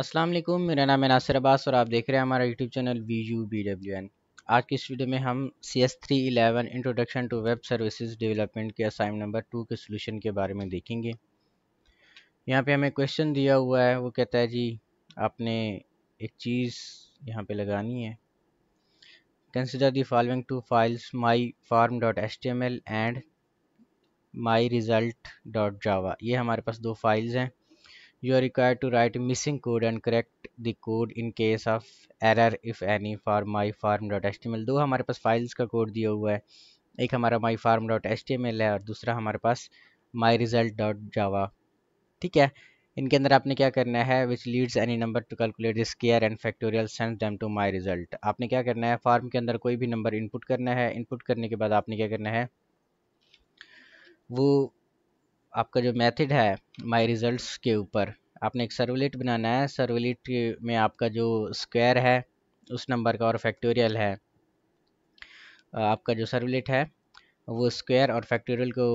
अस्सलाम वालेकुम मेरा नाम है नासिर अब्बास और आप देख रहे हैं हमारा YouTube channel V U B W N आज की इस वीडियो में हम C S three eleven introduction to web services development के असाइन नंबर टू के सोल्यूशन के बारे में देखेंगे यहाँ पे हमें क्वेश्चन दिया हुआ है वो कहता है जी आपने एक चीज़ यहाँ पे लगानी है consider the following two files my form dot S T M L and my result dot Java ये हमारे पास दो फाइल्स हैं you are required to write missing code and correct the code in case of error if any for my farm dot html दो हमारे पास files का code दिया हुआ है एक हमारा my farm dot html है और दूसरा हमारे पास my result dot java ठीक है इनके अंदर आपने क्या करना है which leads any number to calculate square and factorial sends them to my result आपने क्या करना है फॉर्म के अंदर कोई भी नंबर इनपुट करना है इनपुट करने के बाद आपने क्या करना है वो आपका जो मेथड है माय रिजल्ट्स के ऊपर आपने एक सर्वलेट बनाना है सर्वलेट में आपका जो स्क्वायर है उस नंबर का और फैक्टोरियल है आपका जो सर्वलेट है वो स्क्वायर और फैक्टोरियल को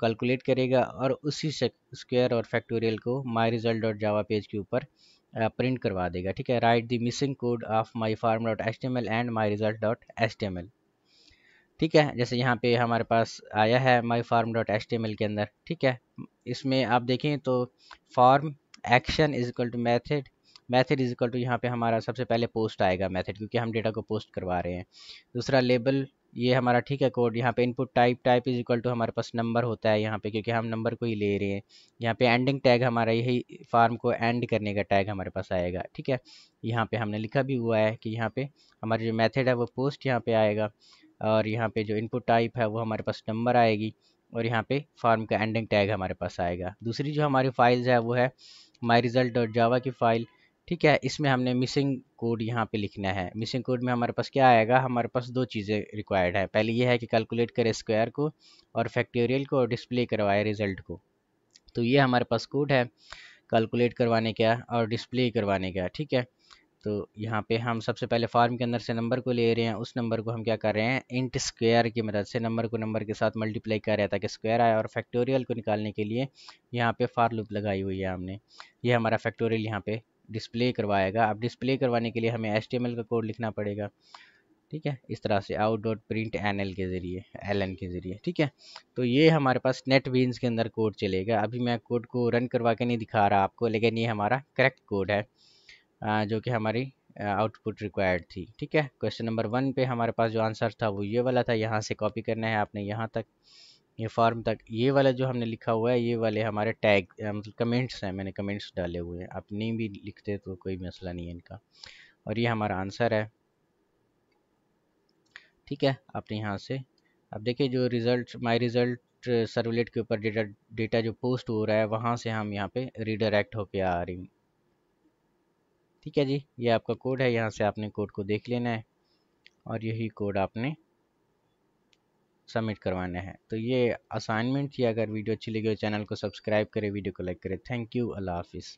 कैलकुलेट करेगा और उसी से स्क्वायर और फैक्टोरियल को my result dot Java page के ऊपर प्रिंट करवा देगा ठीक है right the missing code of my form dot H T M L and my result dot H T M L ठीक है जैसे यहाँ पे हमारे पास आया है my form dot S T M L के अंदर ठीक है इसमें आप देखें तो form action is equal to method method is equal to यहाँ पे हमारा सबसे पहले पोस्ट आएगा मैथड क्योंकि हम डेटा को पोस्ट करवा रहे हैं दूसरा लेबल ये हमारा ठीक है कोड यहाँ पे input type type is equal to हमारे पास नंबर होता है यहाँ पे क्योंकि हम नंबर को ही ले रहे हैं यहाँ पे एंडिंग टैग हमारा यही फार्म को एंड करने का टैग हमारे पास आएगा ठीक है यहाँ पे हमने लिखा भी हुआ है कि यहाँ पे हमारा जो मेथड है वो पोस्ट यहाँ पे आएगा और यहाँ पे जो इनपुट टाइप है वो हमारे पास नंबर आएगी और यहाँ पे फॉर्म का एंडिंग टैग हमारे पास आएगा दूसरी जो हमारी फाइल्स है वो है माई रिजल्ट डॉट जावा की फ़ाइल ठीक है इसमें हमने मिसिंग कोड यहाँ पे लिखना है मिसिंग कोड में हमारे पास क्या आएगा हमारे पास दो चीज़ें रिक्वायर्ड है पहले ये है कि कैलकुलेट करे स्क्वायर को और फैक्टोरियल को और डिस्प्ले करवाए रिजल्ट को तो ये हमारे पास कोड है कैलकुलेट करवाने का और डिस्प्ले करवाने का ठीक है तो यहाँ पे हम सबसे पहले फार्म के अंदर से नंबर को ले रहे हैं उस नंबर को हम क्या कर रहे हैं इंट स्क्वायर की मदद से नंबर को नंबर के साथ मल्टीप्लाई कर रहे हैं ताकि स्क्वायर आए और फैक्टोरियल को निकालने के लिए यहाँ पे फार लूप लगाई हुई है हमने ये हमारा फैक्टोरियल यहाँ पे डिस्प्ले करवाएगा अब डिस्प्ले करवाने के लिए हमें एल का कोड लिखना पड़ेगा ठीक है इस तरह से out dot print N L के ज़रिए एल एन के ज़रिए ठीक है तो ये हमारे पास नेट बीन्स के अंदर कोड चलेगा अभी मैं कोड को रन करवा के नहीं दिखा रहा आपको लेकिन ये हमारा करेक्ट कोड है जो कि हमारी आउटपुट रिक्वायर्ड थी ठीक है क्वेश्चन नंबर वन पे हमारे पास जो आंसर था वो ये वाला था यहाँ से कॉपी करना है आपने यहाँ तक ये फॉर्म तक ये वाला जो हमने लिखा हुआ है ये वाले हमारे टैग मतलब कमेंट्स हैं मैंने कमेंट्स डाले हुए हैं आप नहीं भी लिखते तो कोई मसला नहीं है इनका और ये हमारा आंसर है ठीक है आपने यहाँ से अब देखिए जो रिज़ल्ट माई रिज़ल्ट सर्वलेट के ऊपर डेटा डेटा जो पोस्ट हो रहा है वहाँ से हम यहाँ पे रिडायरेक्ट होके आ रही ठीक है जी ये आपका कोड है यहाँ से आपने कोड को देख लेना है और यही कोड आपने सबमिट करवाना है तो ये असाइनमेंट थी अगर वीडियो अच्छी लगी हो चैनल को सब्सक्राइब करें वीडियो को लाइक करें थैंक यू अल्लाह हाफिज़